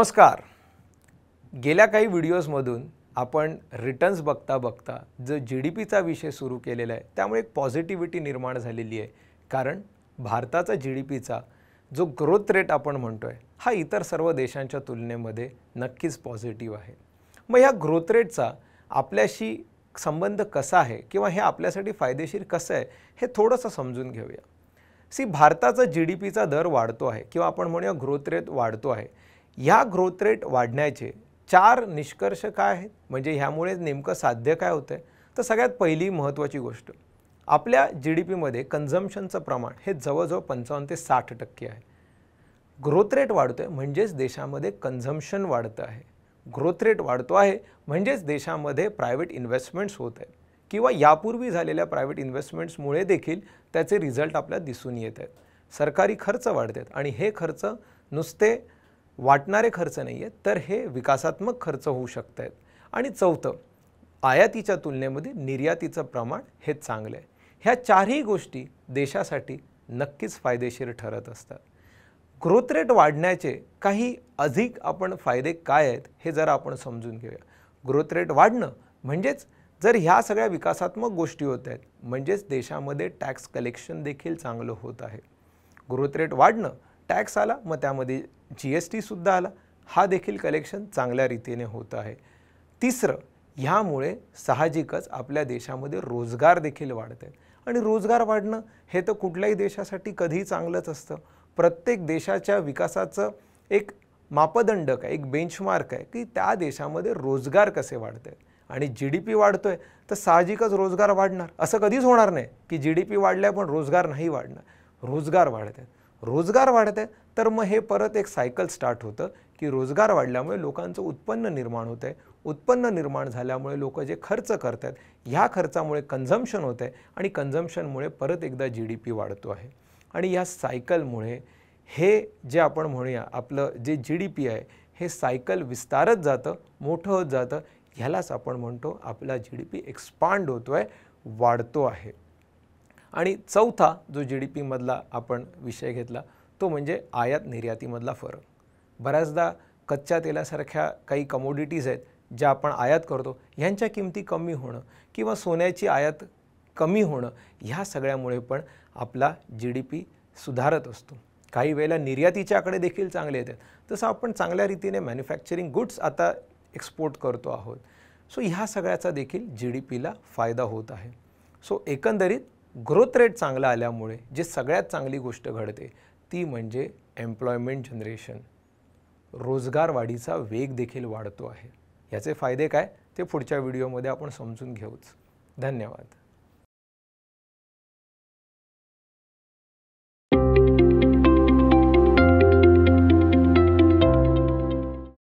नमस्कार गेल्या काही व्हिडिओजमधून आपण रिटर्न्स बघता बघता जो जी डी पीचा विषय सुरू केलेला आहे त्यामुळे एक पॉझिटिव्हिटी निर्माण झालेली आहे कारण भारताचा जी डी पीचा जो ग्रोथ रेट आपण म्हणतो आहे हा इतर सर्व देशांच्या तुलनेमध्ये नक्कीच पॉझिटिव्ह आहे मग ह्या ग्रोथ रेटचा आपल्याशी संबंध कसा आहे किंवा हे आपल्यासाठी फायदेशीर कसं आहे हे थोडंसं समजून घेऊया सी भारताचा जी डी पीचा दर वाढतो आहे किंवा आपण म्हणूया ग्रोथ रेट वाढतो आहे ह्या ग्रोथ रेट वाढण्याचे चार निष्कर्ष काय आहेत म्हणजे ह्यामुळे नेमकं साध्य काय होतं आहे तर सगळ्यात पहिली महत्त्वाची गोष्ट आपल्या जी डी पीमध्ये कन्झम्पशनचं प्रमाण हे जवळजवळ पंचावन्न ते साठ टक्के आहे ग्रोथ रेट वाढतो आहे म्हणजेच देशामध्ये कन्झम्पशन वाढतं आहे ग्रोथ रेट वाढतो आहे म्हणजेच देशामध्ये प्रायव्हेट इन्व्हेस्टमेंट्स होत आहेत किंवा यापूर्वी झालेल्या प्रायव्हेट इन्व्हेस्टमेंट्समुळे देखील त्याचे रिझल्ट आपल्याला दिसून येत आहेत सरकारी खर्च वाढत आहेत आणि हे खर्च नुसते वाटणारे खर्च नाही आहेत तर हे विकासात्मक खर्च होऊ शकत आहेत आणि चौथं आयातीच्या तुलनेमध्ये निर्यातीचं प्रमाण हे चांगलं आहे ह्या चारही गोष्टी देशासाठी नक्कीच फायदेशीर ठरत असतात ग्रोथ रेट वाढण्याचे काही अधिक आपण फायदे काय आहेत हे जरा आपण समजून घेऊया ग्रोथ रेट वाढणं म्हणजेच जर ह्या सगळ्या विकासात्मक गोष्टी होत आहेत म्हणजेच देशामध्ये टॅक्स कलेक्शन देखील चांगलं होत आहे ग्रोथ रेट वाढणं टॅक्स आला मग त्यामध्ये जी एस टीसुद्धा आला हा देखील कलेक्शन चांगल्या रीतीने होत आहे तिसरं ह्यामुळे साहजिकच आपल्या देशामध्ये रोजगार देखील वाढते आणि रोजगार वाढणं हे तर कुठल्याही देशासाठी कधीही चांगलंच असतं प्रत्येक देशाच्या विकासाचं एक मापदंडक आहे एक बेंचमार्क आहे की त्या देशामध्ये रोजगार कसे वाढते आणि जी डी पी वाढतो आहे तर साहजिकच रोजगार वाढणार असं कधीच होणार नाही की जी डी पी वाढल्या पण रोजगार नाही वाढणार रोजगार वाढत रोजगार वाढत आहे तर मग हे परत एक सायकल स्टार्ट होतं की रोजगार वाढल्यामुळे लोकांचं उत्पन्न निर्माण होतं आहे उत्पन्न निर्माण झाल्यामुळे लोक जे खर्च करत आहेत ह्या खर्चामुळे कन्झम्पन होत आहे आणि कन्झम्पनमुळे परत एकदा जी डी पी वाढतो आहे आणि या सायकलमुळे हे जे आपण म्हणूया आपलं जे जी डी पी आहे हे सायकल विस्तारत जातं मोठं होत जातं ह्यालाच आपण म्हणतो आपला जी डी पी एक्सपांड होतो आहे वाढतो आहे आणि चौथा जो जी डी पीमधला आपण विषय घेतला तो म्हणजे आयात निर्यातीमधला फरक बऱ्याचदा कच्च्या तेलासारख्या काही कमोडिटीज आहेत ज्या आपण आयात करतो ह्यांच्या किमती कमी होणं किंवा सोन्याची आयात कमी होणं ह्या सगळ्यामुळे पण आपला जी डी पी सुधारत असतो काही वेळेला निर्यातीच्याकडे देखील चांगले येतात तसं आपण चांगल्या रीतीने मॅन्युफॅक्चरिंग गुड्स आता एक्सपोर्ट करतो आहोत सो ह्या सगळ्याचा देखील जी डी पीला फायदा होत आहे सो एकंदरीत ग्रोथ रेट चांगला आल्यामुळे जे सगळ्यात चांगली गोष्ट घडते ती म्हणजे एम्प्लॉयमेंट जनरेशन रोजगार वाढीचा वेग देखील वाढतो आहे याचे फायदे काय ते पुढच्या व्हिडिओमध्ये आपण समजून घेऊच धन्यवाद